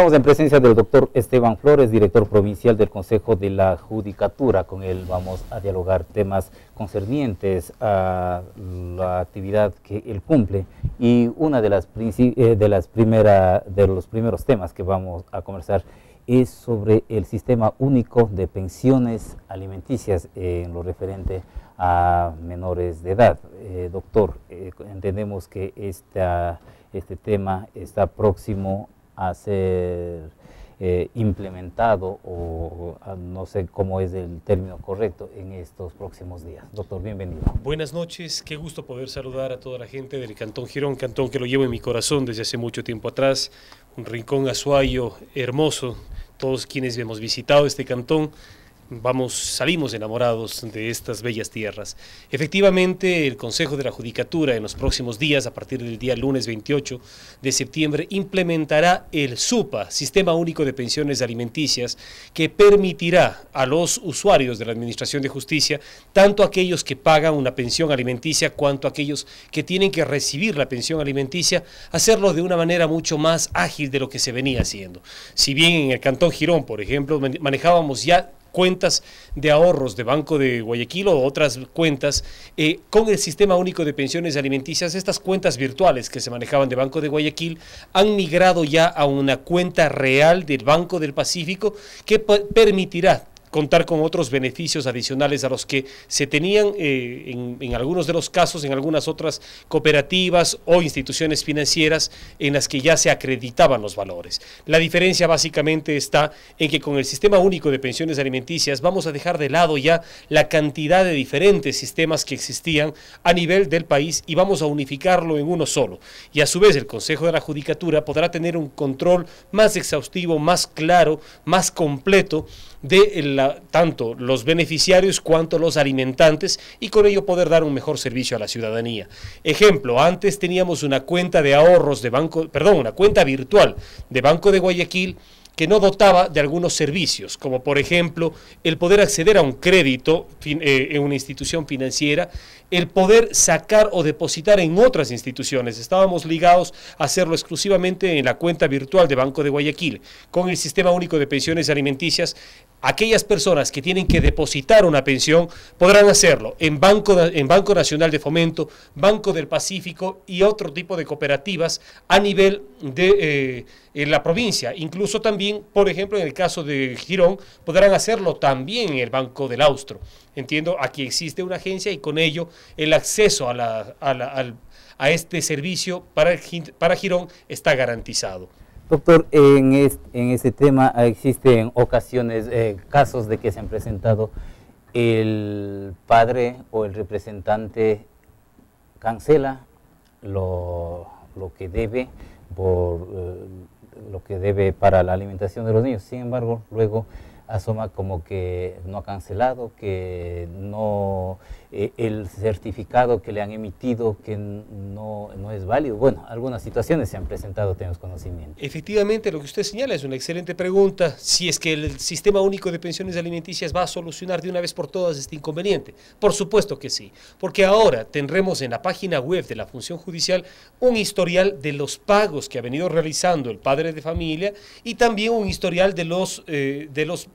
Estamos en presencia del doctor Esteban Flores, director provincial del Consejo de la Judicatura. Con él vamos a dialogar temas concernientes a la actividad que él cumple. Y una de las, eh, de las primera, de los primeros temas que vamos a conversar es sobre el sistema único de pensiones alimenticias en lo referente a menores de edad. Eh, doctor, eh, entendemos que este tema está próximo a ser eh, implementado o no sé cómo es el término correcto en estos próximos días. Doctor, bienvenido. Buenas noches, qué gusto poder saludar a toda la gente del Cantón Girón, cantón que lo llevo en mi corazón desde hace mucho tiempo atrás, un rincón azuayo hermoso, todos quienes hemos visitado este cantón vamos, salimos enamorados de estas bellas tierras. Efectivamente, el Consejo de la Judicatura en los próximos días, a partir del día lunes 28 de septiembre, implementará el SUPA, Sistema Único de Pensiones Alimenticias, que permitirá a los usuarios de la Administración de Justicia, tanto aquellos que pagan una pensión alimenticia, cuanto aquellos que tienen que recibir la pensión alimenticia, hacerlo de una manera mucho más ágil de lo que se venía haciendo. Si bien en el Cantón Girón, por ejemplo, manejábamos ya cuentas de ahorros de Banco de Guayaquil o otras cuentas eh, con el Sistema Único de Pensiones Alimenticias, estas cuentas virtuales que se manejaban de Banco de Guayaquil han migrado ya a una cuenta real del Banco del Pacífico que permitirá contar con otros beneficios adicionales a los que se tenían eh, en, algunos de los casos, en algunas otras cooperativas o instituciones financieras en las que ya se acreditaban los valores. La diferencia básicamente está en que con el sistema único de pensiones alimenticias vamos a dejar de lado ya la cantidad de diferentes sistemas que existían a nivel del país y vamos a unificarlo en uno solo. Y a su vez el Consejo de la Judicatura podrá tener un control más exhaustivo, más claro, más completo de eh, tanto los beneficiarios cuanto los alimentantes y con ello poder dar un mejor servicio a la ciudadanía. Ejemplo, antes teníamos una cuenta de ahorros de banco, perdón, una cuenta virtual de Banco de Guayaquil que no dotaba de algunos servicios, como por ejemplo el poder acceder a un crédito eh, en una institución financiera, el poder sacar o depositar en otras instituciones. Estábamos ligados a hacerlo exclusivamente en la cuenta virtual de Banco de Guayaquil. Con el Sistema Único de Pensiones Alimenticias aquellas personas que tienen que depositar una pensión podrán hacerlo en Banco, en Banco Nacional de Fomento, Banco del Pacífico y otro tipo de cooperativas a nivel de eh, la provincia. Incluso también, por ejemplo, en el caso de Girón, podrán hacerlo también en el Banco del Austro. Entiendo, aquí existe una agencia y con ello el acceso a, este servicio para, para Girón está garantizado. Doctor, en este, en tema ah, existen ocasiones, eh, casos de que se han presentado el padre o el representante cancela lo, que debe por eh, lo que debe para la alimentación de los niños. Sin embargo, luego asoma como que no ha cancelado, que no eh, el certificado que le han emitido que no, es válido. Bueno, algunas situaciones se han presentado, tenemos conocimiento. Efectivamente, lo que usted señala es una excelente pregunta. Si es que el sistema único de pensiones alimenticias va a solucionar de una vez por todas este inconveniente. Por supuesto que sí, porque ahora tendremos en la página web de la Función Judicial un historial de los pagos que ha venido realizando el padre de familia y también un historial de los, eh, de los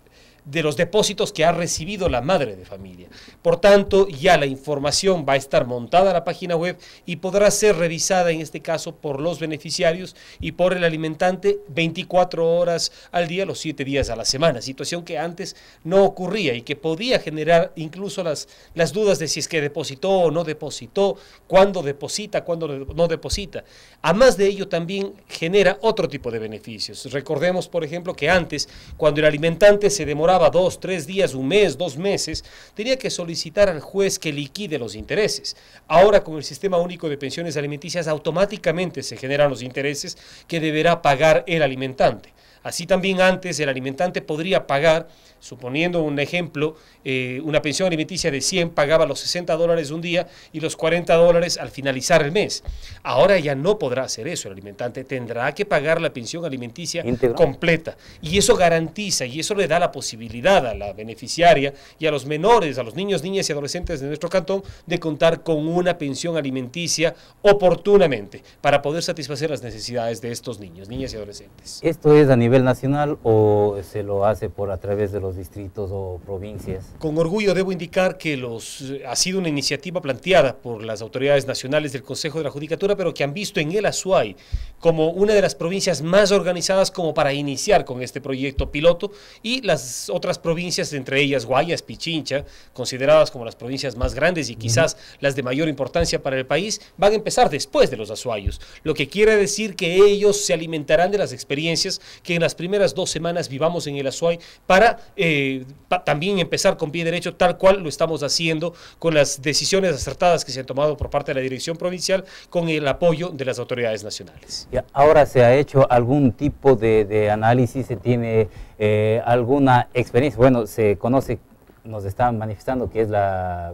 de los depósitos que ha recibido la madre de familia. Por tanto, ya la información va a estar montada a la página web y podrá ser revisada en este caso por los beneficiarios y por el alimentante 24 horas al día, los 7 días a la semana, situación que antes no ocurría y que podía generar incluso las, las dudas de si es que depositó o no depositó, cuándo deposita, cuándo no deposita. a más de ello, también genera otro tipo de beneficios. Recordemos, por ejemplo, que antes, cuando el alimentante se demoraba dos, tres días, un mes, dos meses, tenía que solicitar al juez que liquide los intereses. Ahora con el sistema único de pensiones alimenticias automáticamente se generan los intereses que deberá pagar el alimentante. Así también antes el alimentante podría pagar, suponiendo un ejemplo, eh, una pensión alimenticia de 100 pagaba los 60 dólares un día y los 40 dólares al finalizar el mes. Ahora ya no podrá hacer eso el alimentante, tendrá que pagar la pensión alimenticia completa. Y eso garantiza y eso le da la posibilidad a la beneficiaria y a los menores, a los niños, niñas y adolescentes de nuestro cantón de contar con una pensión alimenticia oportunamente para poder satisfacer las necesidades de estos niños, niñas y adolescentes. Esto es a nivel nacional o se lo hace por a través de los distritos o provincias? Con orgullo debo indicar que los, eh, ha sido una iniciativa planteada por las autoridades nacionales del Consejo de la Judicatura, pero que han visto en el Azuay como una de las provincias más organizadas como para iniciar con este proyecto piloto y las otras provincias, entre ellas Guayas, Pichincha, consideradas como las provincias más grandes y quizás las de mayor importancia para el país, van a empezar después de los Azuayos, lo que quiere decir que ellos se alimentarán de las experiencias que en las primeras dos semanas vivamos en el Azuay para eh, también empezar con pie derecho, tal cual lo estamos haciendo con las decisiones acertadas que se han tomado por parte de la dirección provincial con el apoyo de las autoridades nacionales. ahora se ha hecho algún tipo de, análisis, se tiene eh, alguna experiencia, bueno, se conoce, nos están manifestando que es la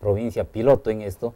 provincia piloto en esto,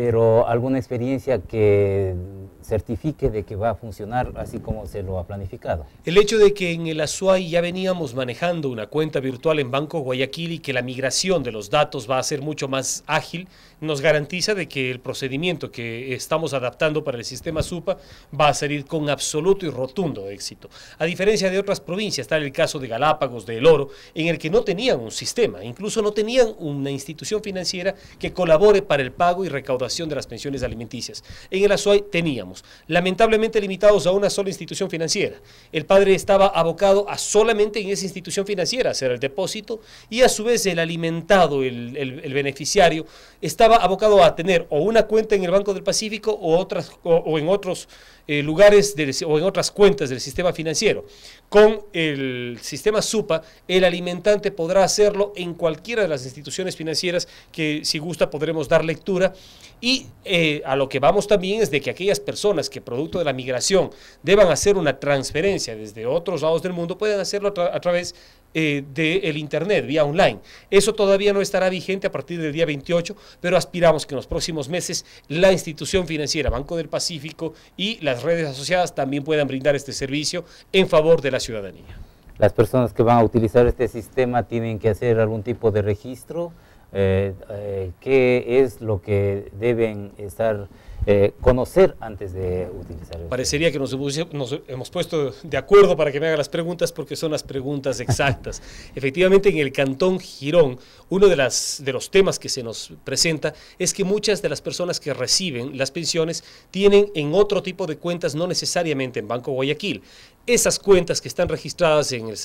pero alguna experiencia que certifique de que va a funcionar así como se lo ha planificado. El hecho de que en el Azuay ya veníamos manejando una cuenta virtual en Banco Guayaquil y que la migración de los datos va a ser mucho más ágil, nos garantiza de que el procedimiento que estamos adaptando para el sistema SUPA va a salir con absoluto y rotundo éxito. A diferencia de otras provincias, está el caso de Galápagos, de El Oro, en el que no tenían un sistema, incluso no tenían una institución financiera que colabore para el pago y recaudación de las pensiones alimenticias. En el Azuay teníamos, lamentablemente limitados a una sola institución financiera. El padre estaba abocado a solamente en esa institución financiera hacer el depósito y a su vez el alimentado, el beneficiario, estaba abocado a tener o una cuenta en el Banco del Pacífico o, otras, o, en otros eh, lugares o en otras cuentas del sistema financiero. Con el sistema SUPA, el alimentante podrá hacerlo en cualquiera de las instituciones financieras que si gusta podremos dar lectura. Y eh, a lo que vamos también es de que aquellas personas que producto de la migración deban hacer una transferencia desde otros lados del mundo puedan hacerlo a, través a través eh, del Internet, vía online. Eso todavía no estará vigente a partir del día 28, pero aspiramos que en los próximos meses la institución financiera Banco del Pacífico y las redes asociadas también puedan brindar este servicio en favor de la ciudadanía. ¿Las personas que van a utilizar este sistema tienen que hacer algún tipo de registro? Eh, eh, ¿Qué es lo que deben estar... Eh, conocer antes de utilizar. Parecería que nos, nos, hemos puesto de acuerdo para que me haga las preguntas porque son las preguntas exactas. Efectivamente, en el Cantón Girón, uno de, las, de los temas que se nos presenta es que muchas de las personas que reciben las pensiones tienen en otro tipo de cuentas, no necesariamente en Banco Guayaquil esas cuentas que están registradas en el,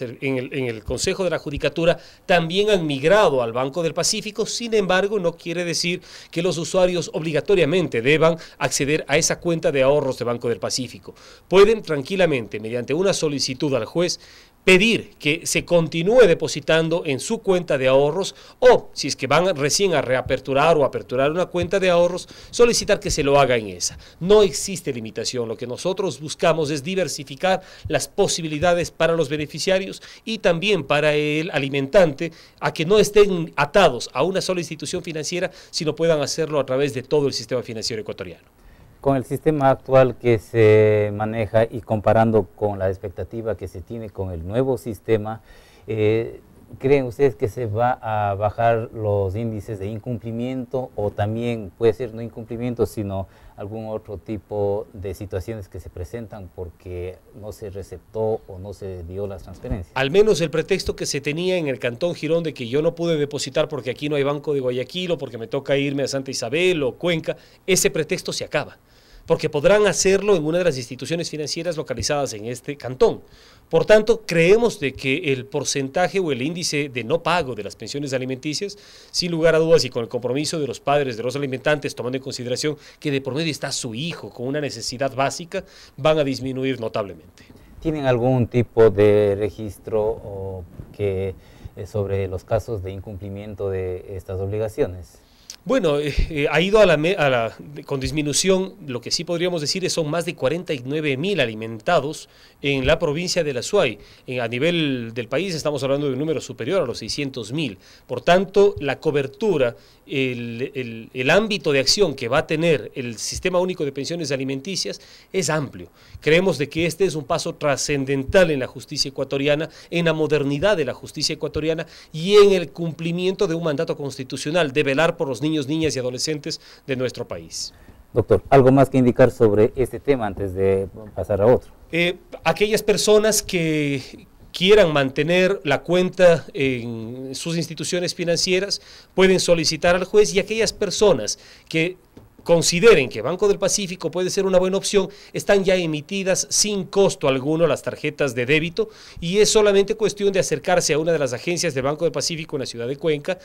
en, el, Consejo de la Judicatura también han migrado al Banco del Pacífico, sin embargo no quiere decir que los usuarios obligatoriamente deban acceder a esa cuenta de ahorros de Banco del Pacífico. Pueden tranquilamente, mediante una solicitud al juez, pedir que se continúe depositando en su cuenta de ahorros o si es que van recién a reaperturar o aperturar una cuenta de ahorros, solicitar que se lo haga en esa. No existe limitación, lo que nosotros buscamos es diversificar las posibilidades para los beneficiarios y también para el alimentante a que no estén atados a una sola institución financiera, sino puedan hacerlo a través de todo el sistema financiero ecuatoriano con el sistema actual que se maneja y comparando con la expectativa que se tiene con el nuevo sistema, eh, ¿creen ustedes que se va a bajar los índices de incumplimiento o también puede ser no incumplimiento, sino algún otro tipo de situaciones que se presentan porque no se receptó o no se dio las transferencias. Al menos el pretexto que se tenía en el Cantón Girón de que yo no pude depositar porque aquí no hay Banco de Guayaquil o porque me toca irme a Santa Isabel o Cuenca, ese pretexto se acaba porque podrán hacerlo en una de las instituciones financieras localizadas en este cantón. Por tanto, creemos de que el porcentaje o el índice de no pago de las pensiones alimenticias, sin lugar a dudas y con el compromiso de los padres de los alimentantes, tomando en consideración que de por medio está su hijo con una necesidad básica, van a disminuir notablemente. ¿Tienen algún tipo de registro que, eh, sobre los casos de incumplimiento de estas obligaciones? Bueno, eh, eh, ha ido a la, la, con disminución, lo que sí podríamos decir es son más de 49 mil alimentados en la provincia de la Suay. Eh, a nivel del país estamos hablando de un número superior a los 600 mil. Por tanto, la cobertura, el, el, ámbito de acción que va a tener el Sistema Único de Pensiones Alimenticias es amplio. Creemos de que este es un paso trascendental en la justicia ecuatoriana, en la modernidad de la justicia ecuatoriana y en el cumplimiento de un mandato constitucional de velar por los niños niñas y adolescentes de nuestro país. Doctor, ¿algo más que indicar sobre este tema antes de pasar a otro? Eh, aquellas personas que, quieran mantener la cuenta en sus instituciones financieras pueden solicitar al juez y aquellas personas que consideren que Banco del Pacífico puede ser una buena opción, están ya emitidas sin costo alguno las tarjetas de débito y es solamente cuestión de acercarse a una de las agencias de Banco del Pacífico en la ciudad de Cuenca,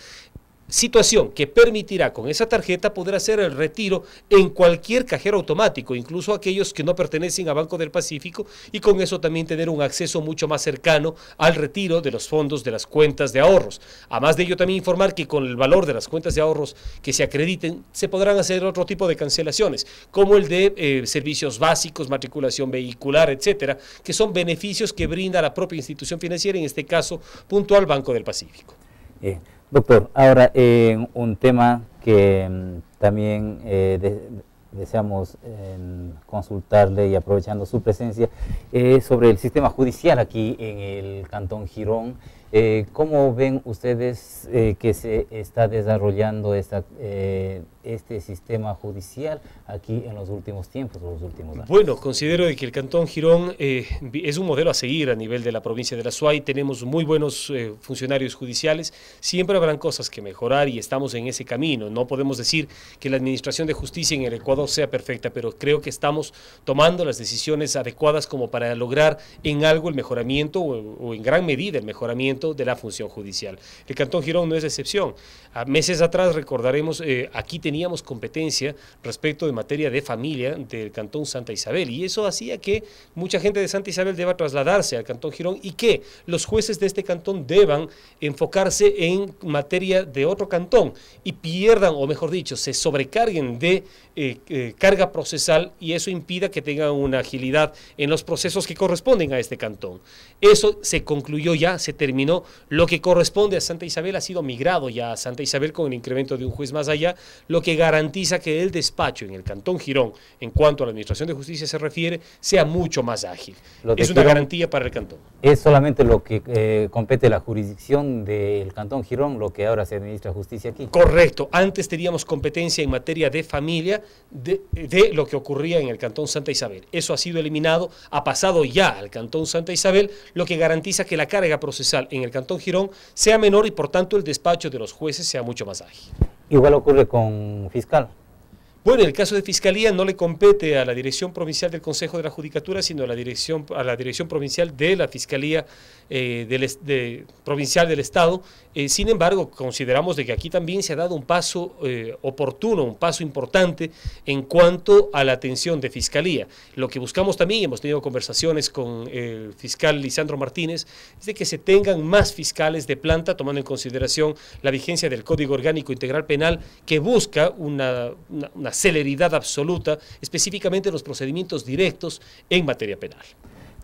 situación que permitirá con esa tarjeta poder hacer el retiro en cualquier cajero automático, incluso aquellos que no pertenecen a Banco del Pacífico, y con eso también tener un acceso mucho más cercano al retiro de los fondos de las cuentas de ahorros. Además de ello, también informar que con el valor de las cuentas de ahorros que se acrediten, se podrán hacer otro tipo de cancelaciones, como el de eh, servicios básicos, matriculación vehicular, etcétera, que son beneficios que brinda la propia institución financiera, en este caso puntual Banco del Pacífico. Doctor, ahora eh, un tema que mm, también eh, deseamos em, consultarle y aprovechando su presencia es eh, sobre el sistema judicial aquí en el Cantón Girón. Eh, ¿Cómo ven ustedes eh, que se está desarrollando esta, eh, este sistema judicial aquí en los últimos tiempos, los últimos años? Bueno, considero que el Cantón Girón es un modelo a seguir a nivel de la provincia de la Suay. Tenemos muy buenos funcionarios judiciales. Siempre habrán cosas que mejorar y estamos en ese camino. No podemos decir que la administración de justicia en el Ecuador sea perfecta, pero creo que estamos tomando las decisiones adecuadas como para lograr en algo el mejoramiento o en gran medida el mejoramiento de la función judicial. El Cantón Girón no es excepción. A meses atrás recordaremos, eh, aquí teníamos competencia respecto de materia de familia del Cantón Santa Isabel y eso hacía que mucha gente de Santa Isabel deba trasladarse al Cantón Girón y que los jueces de este cantón deban enfocarse en materia de otro cantón y pierdan, o mejor dicho, se sobrecarguen de eh, eh, carga procesal y eso impida que tengan una agilidad en los procesos que corresponden a este cantón. Eso se concluyó ya, se terminó lo que corresponde a Santa Isabel ha sido migrado ya a Santa Isabel con el incremento de un juez más allá, lo que garantiza que el despacho en el Cantón Girón, en cuanto a la Administración de Justicia se refiere, sea mucho más ágil. es una garantía para el Cantón. Es solamente lo que eh, compete la jurisdicción del Cantón Girón, lo que ahora se administra justicia aquí. Correcto. Antes teníamos competencia en materia de familia de, lo que ocurría en el Cantón Santa Isabel. Eso ha sido eliminado, ha pasado ya al Cantón Santa Isabel, lo que garantiza que la carga procesal en en el Cantón Girón sea menor y por tanto el despacho de los jueces sea mucho más ágil. Igual ocurre con fiscal. Bueno, el caso de Fiscalía no le compete a la Dirección Provincial del Consejo de la Judicatura, sino a la Dirección, a la dirección Provincial de la Fiscalía eh, del, Provincial del Estado. Eh, sin embargo, consideramos de que aquí también se ha dado un paso eh, oportuno, un paso importante en cuanto a la atención de Fiscalía. Lo que buscamos también, hemos tenido conversaciones con el fiscal Lisandro Martínez, es de que se tengan más fiscales de planta, tomando en consideración la vigencia del Código Orgánico Integral Penal, que busca una celeridad absoluta, específicamente los procedimientos directos en materia penal.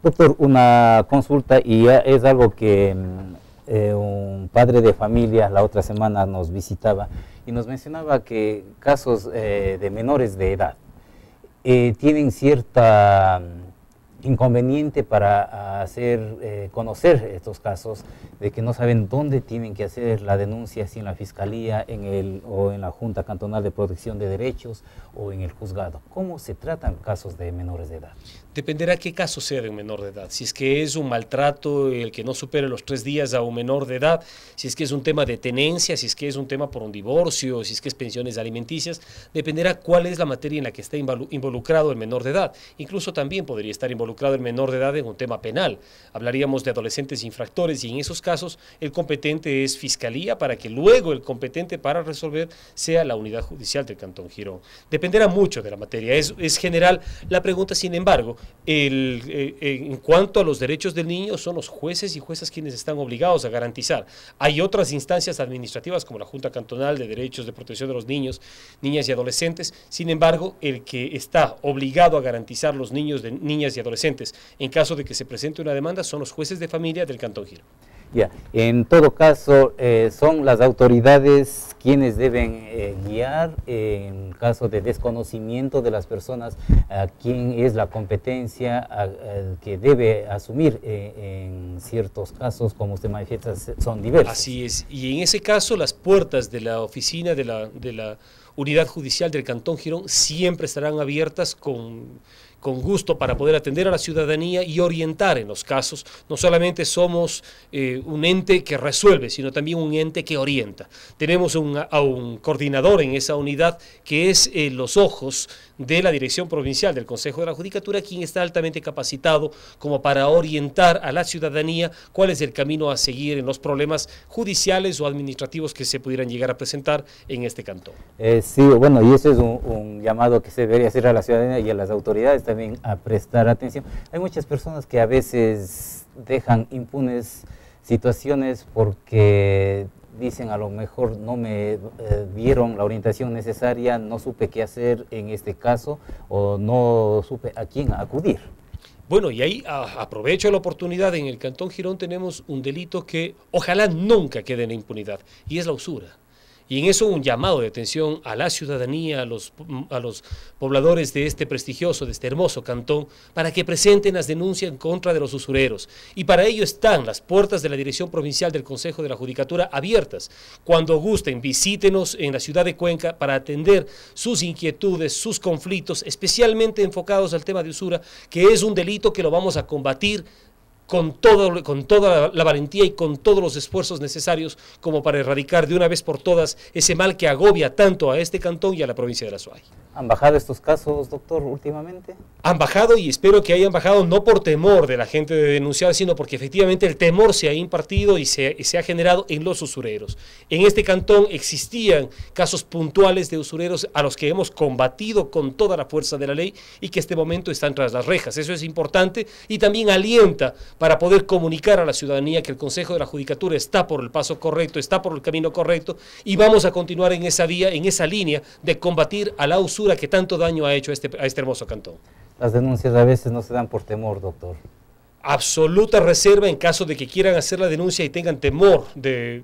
Doctor, una consulta y es algo que mm, eh, un padre de familia la otra semana nos visitaba y nos mencionaba que casos eh, de menores de edad eh, tienen cierta mm, inconveniente para hacer eh, conocer estos casos de que no saben dónde tienen que hacer la denuncia, si en la fiscalía en el, o en la Junta Cantonal de Protección de Derechos o en el juzgado. ¿Cómo se tratan casos de menores de edad? Dependerá qué caso sea de un menor de edad. Si es que es un maltrato el que no supere los tres días a un menor de edad, si es que es un tema de tenencia, si es que es un tema por un divorcio, si es que es pensiones alimenticias, dependerá cuál es la materia en la que está involucrado el menor de edad. Incluso también podría estar involucrado el menor de edad en un tema penal. Hablaríamos de adolescentes infractores y en esos casos el competente es fiscalía para que luego el competente para resolver sea la unidad judicial del Cantón Girón. Dependerá mucho de la materia, es, es general la pregunta, sin embargo, eh, en cuanto a los derechos del niño, son los jueces y juezas quienes están obligados a garantizar. Hay otras instancias administrativas como la Junta Cantonal de Derechos de Protección de los Niños, Niñas y Adolescentes. Sin embargo, el que está obligado a garantizar los niños, de, niñas y adolescentes en caso de que se presente una demanda son los jueces de familia del Cantón Giro. En todo caso, eh, son las autoridades quienes deben eh, guiar en caso de desconocimiento de las personas a quién es la competencia que debe asumir eh, en ciertos casos, como usted manifiesta, son diversos. Así es. Y en ese caso, las puertas de la oficina de la, de la unidad judicial del Cantón Girón siempre estarán abiertas con con gusto para poder atender a la ciudadanía y orientar en los casos. No solamente somos eh, un ente que resuelve, sino también un ente que orienta. Tenemos a un coordinador en esa unidad que es eh, los ojos de la Dirección Provincial del Consejo de la Judicatura, quien está altamente capacitado como para orientar a la ciudadanía cuál es el camino a seguir en los problemas judiciales o administrativos que se pudieran llegar a presentar en este cantón. Eh, sí, bueno, y ese es un llamado que se debería hacer a la ciudadanía y a las autoridades también a prestar atención. Hay muchas personas que a veces dejan impunes situaciones porque dicen a lo mejor no me eh, dieron la orientación necesaria, no supe qué hacer en este caso o no supe a quién acudir. Bueno, y ahí aprovecho la oportunidad, en el Cantón Girón tenemos un delito que ojalá nunca quede en impunidad, y es la usura. Y en eso un llamado de atención a la ciudadanía, a los, pobladores de este prestigioso, de este hermoso cantón, para que presenten las denuncias en contra de los usureros. Y para ello están las puertas de la Dirección Provincial del Consejo de la Judicatura abiertas. Cuando gusten, visítenos en la ciudad de Cuenca para atender sus inquietudes, sus conflictos, especialmente enfocados al tema de usura, que es un delito que lo vamos a combatir con, con toda la valentía y con todos los esfuerzos necesarios como para erradicar de una vez por todas ese mal que agobia tanto a este cantón y a la provincia de La Suárez. ¿Han bajado estos casos, doctor, últimamente? Han bajado y espero que hayan bajado no por temor de la gente de denunciar, sino porque efectivamente el temor se ha impartido y se, se ha generado en los usureros. En este cantón existían casos puntuales de usureros a los que hemos combatido con toda la fuerza de la ley y que este momento están tras las rejas. Eso es importante y también alienta para poder comunicar a la ciudadanía que el Consejo de la Judicatura está por el paso correcto, está por el camino correcto y vamos a continuar en esa vía, en esa línea de combatir a la usura que tanto daño ha hecho a este, este hermoso cantón. Las denuncias a veces no se dan por temor, doctor absoluta reserva en caso de que quieran hacer la denuncia y tengan temor de,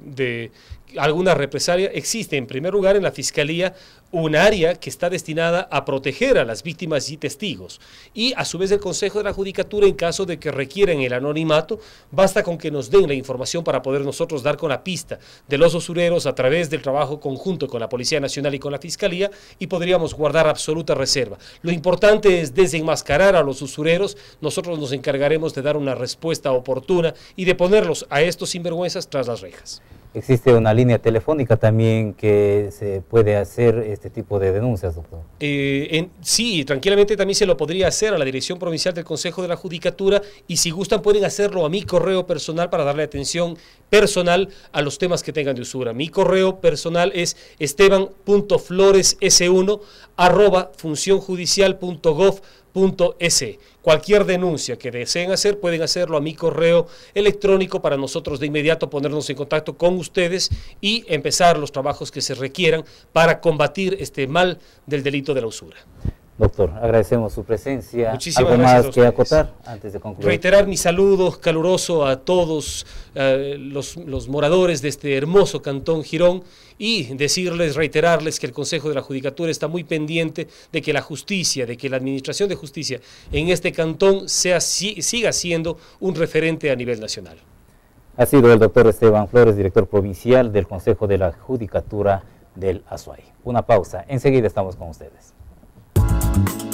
alguna represalia, existe en primer lugar en la Fiscalía un área que está destinada a proteger a las víctimas y testigos. Y a su vez el Consejo de la Judicatura, en caso de que requieran el anonimato, basta con que nos den la información para poder nosotros dar con la pista de los usureros a través del trabajo conjunto con la Policía Nacional y con la Fiscalía y podríamos guardar absoluta reserva. Lo importante es desenmascarar a los usureros, nosotros nos encargaremos de dar una respuesta oportuna y de ponerlos a estos sinvergüenzas tras las rejas existe una línea telefónica también que se puede hacer este tipo de denuncias, doctor. Eh, en, sí, tranquilamente también se lo podría hacer a la Dirección Provincial del Consejo de la Judicatura y si gustan pueden hacerlo a mi correo personal para darle atención personal a los temas que tengan de usura. Mi correo personal es esteban.flores1 S. Cualquier denuncia que deseen hacer pueden hacerlo a mi correo electrónico para nosotros de inmediato ponernos en contacto con ustedes y empezar los trabajos que se requieran para combatir este mal del delito de la usura. Doctor, agradecemos su presencia. Muchísimas ¿Algo más que acotar antes de concluir? Reiterar mis saludos caluroso a todos eh, los, moradores de este hermoso cantón Girón y decirles, reiterarles que el Consejo de la Judicatura está muy pendiente de que la justicia, de que la Administración de Justicia en este cantón sea, siga siendo un referente a nivel nacional. Ha sido el doctor Esteban Flores, director provincial del Consejo de la Judicatura del Azuay. Una pausa, enseguida estamos con ustedes. Thank you.